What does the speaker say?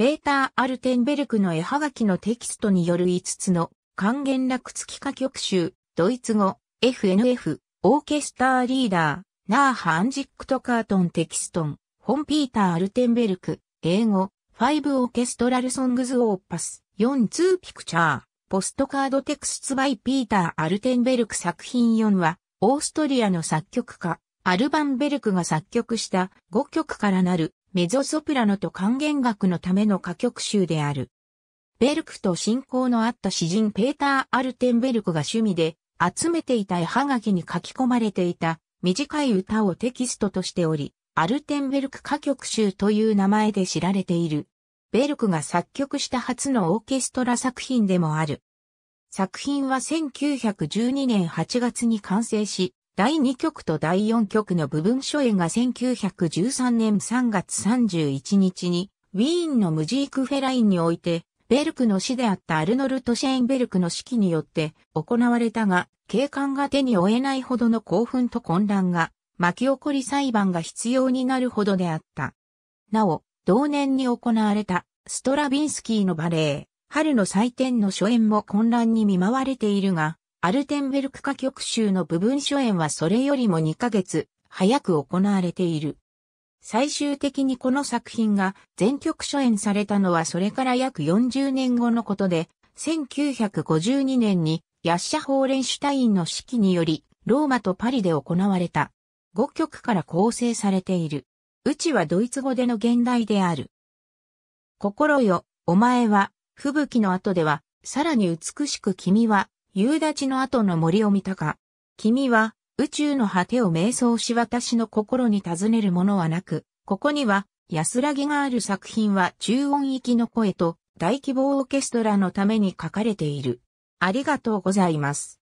ペーター・アルテンベルクの絵はがきのテキストによる5つの還元楽付き歌曲集、ドイツ語、FNF、オーケスターリーダー、ナーハンジックトカートンテキストン、ホンピーター・アルテンベルク、英語、5オーケストラルソングズ・オーパス、4 2ピクチャー、ポストカードテクスツバイ・ピーター・アルテンベルク作品4は、オーストリアの作曲家、アルバンベルクが作曲した5曲からなるメゾソプラノと還元楽のための歌曲集である。ベルクと親交のあった詩人ペーター・アルテンベルクが趣味で集めていた絵はがきに書き込まれていた短い歌をテキストとしており、アルテンベルク歌曲集という名前で知られている。ベルクが作曲した初のオーケストラ作品でもある。作品は1912年8月に完成し、第2局と第4局の部分初演が1913年3月31日に、ウィーンのムジークフェラインにおいて、ベルクの死であったアルノルト・シェーンベルクの指揮によって行われたが、警官が手に負えないほどの興奮と混乱が巻き起こり裁判が必要になるほどであった。なお、同年に行われたストラビンスキーのバレエ、春の祭典の初演も混乱に見舞われているが、アルテンベルク歌曲集の部分初演はそれよりも2ヶ月早く行われている。最終的にこの作品が全曲初演されたのはそれから約40年後のことで、1952年にヤッシャ・ホーレンシュタインの指揮によりローマとパリで行われた。5曲から構成されている。うちはドイツ語での現代である。心よ、お前は、吹雪の後では、さらに美しく君は、夕立の後の森を見たか。君は、宇宙の果てを瞑想し私の心に尋ねるものはなく、ここには、安らぎがある作品は中音域の声と大規模オーケストラのために書かれている。ありがとうございます。